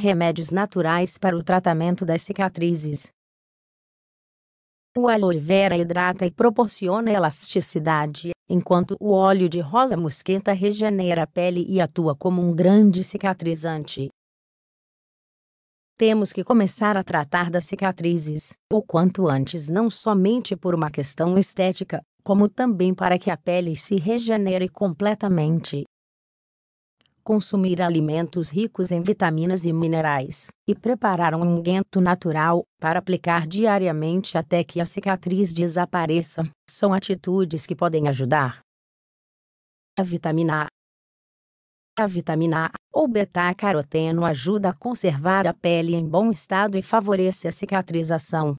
Remédios naturais para o tratamento das cicatrizes. O aloe vera hidrata e proporciona elasticidade, enquanto o óleo de rosa mosqueta regenera a pele e atua como um grande cicatrizante. Temos que começar a tratar das cicatrizes, o quanto antes, não somente por uma questão estética, como também para que a pele se regenere completamente consumir alimentos ricos em vitaminas e minerais, e preparar um unguento natural, para aplicar diariamente até que a cicatriz desapareça, são atitudes que podem ajudar. A vitamina A a vitamina A ou beta-caroteno ajuda a conservar a pele em bom estado e favorece a cicatrização.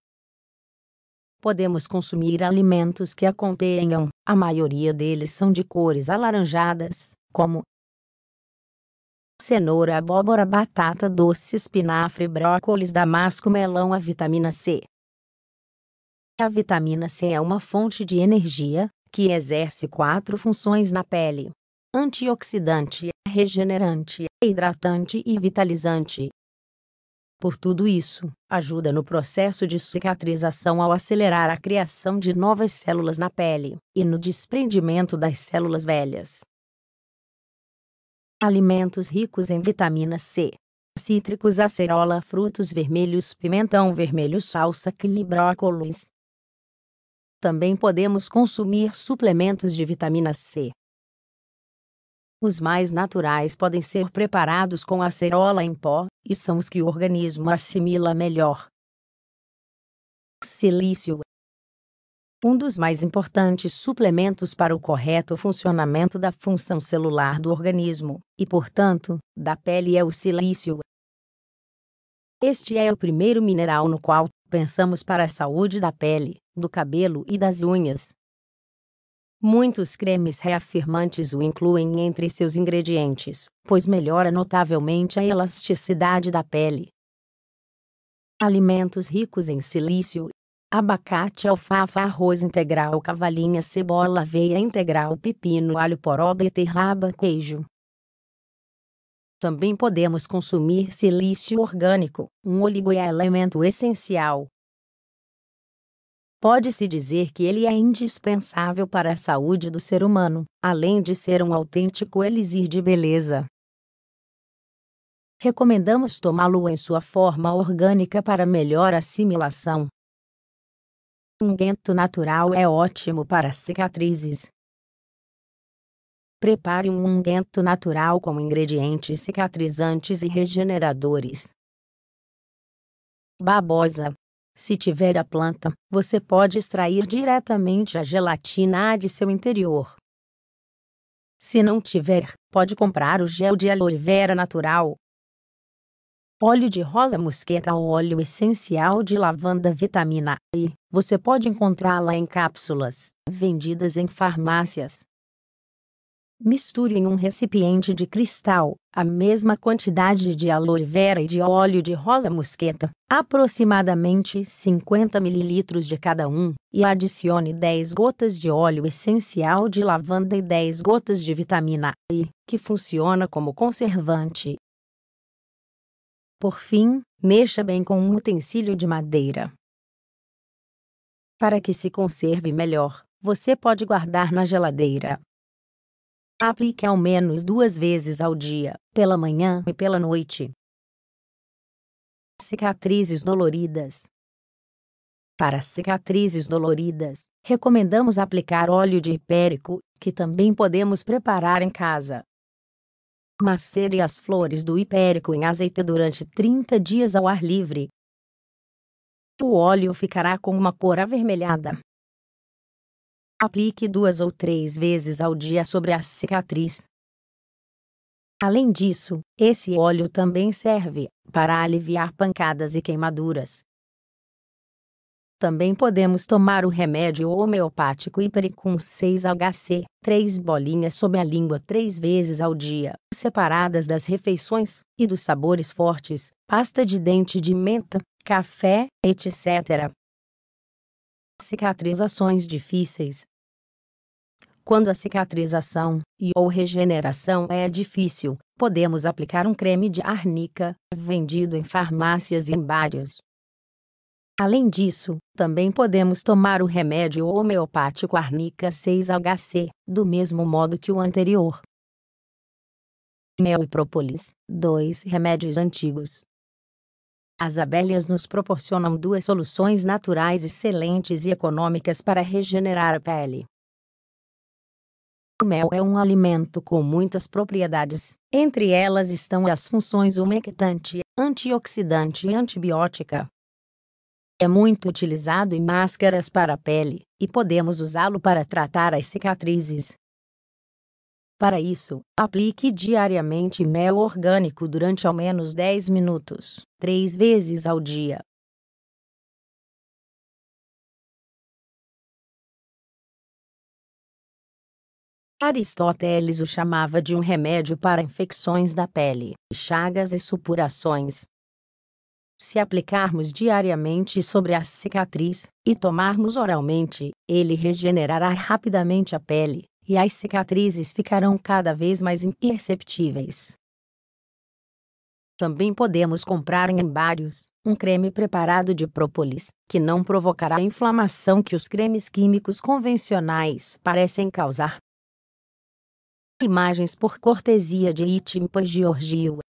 Podemos consumir alimentos que a contenham, a maioria deles são de cores alaranjadas, como cenoura, abóbora, batata doce, espinafre, brócolis, damasco, melão, a vitamina C. A vitamina C é uma fonte de energia que exerce quatro funções na pele: antioxidante, regenerante, hidratante e vitalizante. Por tudo isso, ajuda no processo de cicatrização ao acelerar a criação de novas células na pele e no desprendimento das células velhas. Alimentos ricos em vitamina C. Cítricos, acerola, frutos vermelhos, pimentão vermelho, salsa, quili, brócolis. Também podemos consumir suplementos de vitamina C. Os mais naturais podem ser preparados com acerola em pó e são os que o organismo assimila melhor. Silício um dos mais importantes suplementos para o correto funcionamento da função celular do organismo, e, portanto, da pele é o silício. Este é o primeiro mineral no qual pensamos para a saúde da pele, do cabelo e das unhas. Muitos cremes reafirmantes o incluem entre seus ingredientes, pois melhora notavelmente a elasticidade da pele. Alimentos ricos em silício abacate, alfafa, arroz integral, cavalinha, cebola, aveia integral, pepino, alho, poró, beterraba, queijo. Também podemos consumir silício orgânico, um oligoelemento essencial. Pode-se dizer que ele é indispensável para a saúde do ser humano, além de ser um autêntico elixir de beleza. Recomendamos tomá-lo em sua forma orgânica para melhor assimilação, Unguento natural é ótimo para cicatrizes. Prepare um unguento natural com ingredientes cicatrizantes e regeneradores. Babosa. Se tiver a planta, você pode extrair diretamente a gelatina de seu interior. Se não tiver, pode comprar o gel de aloe vera natural, Óleo de rosa mosqueta ou óleo essencial de lavanda vitamina E. Você pode encontrá-la em cápsulas, vendidas em farmácias. Misture em um recipiente de cristal a mesma quantidade de aloe vera e de óleo de rosa mosqueta, aproximadamente 50 ml de cada um, e adicione 10 gotas de óleo essencial de lavanda e 10 gotas de vitamina E, que funciona como conservante por fim, mexa bem com um utensílio de madeira. Para que se conserve melhor, você pode guardar na geladeira. Aplique ao menos duas vezes ao dia, pela manhã e pela noite. Cicatrizes doloridas. Para cicatrizes doloridas, recomendamos aplicar óleo de hipérico, que também podemos preparar em casa. Macere as flores do hipérico em azeite durante 30 dias ao ar livre. O óleo ficará com uma cor avermelhada. Aplique duas ou três vezes ao dia sobre a cicatriz. Além disso, esse óleo também serve para aliviar pancadas e queimaduras. Também podemos tomar o remédio homeopático Hipericum 6-HC, três bolinhas sob a língua três vezes ao dia, separadas das refeições, e dos sabores fortes, pasta de dente de menta, café, etc. Cicatrizações difíceis Quando a cicatrização e ou regeneração é difícil, podemos aplicar um creme de arnica, vendido em farmácias e em bares. Além disso, também podemos tomar o remédio homeopático Arnica 6-HC, do mesmo modo que o anterior. Mel e própolis, dois remédios antigos. As abelhas nos proporcionam duas soluções naturais excelentes e econômicas para regenerar a pele. O mel é um alimento com muitas propriedades, entre elas estão as funções umectante, antioxidante e antibiótica. É muito utilizado em máscaras para a pele, e podemos usá-lo para tratar as cicatrizes. Para isso, aplique diariamente mel orgânico durante ao menos 10 minutos, três vezes ao dia. Aristóteles o chamava de um remédio para infecções da pele, chagas e supurações. Se aplicarmos diariamente sobre a cicatriz e tomarmos oralmente, ele regenerará rapidamente a pele, e as cicatrizes ficarão cada vez mais imperceptíveis. Também podemos comprar em embários um creme preparado de própolis, que não provocará a inflamação que os cremes químicos convencionais parecem causar. Imagens por cortesia de Itimpa Georgiou.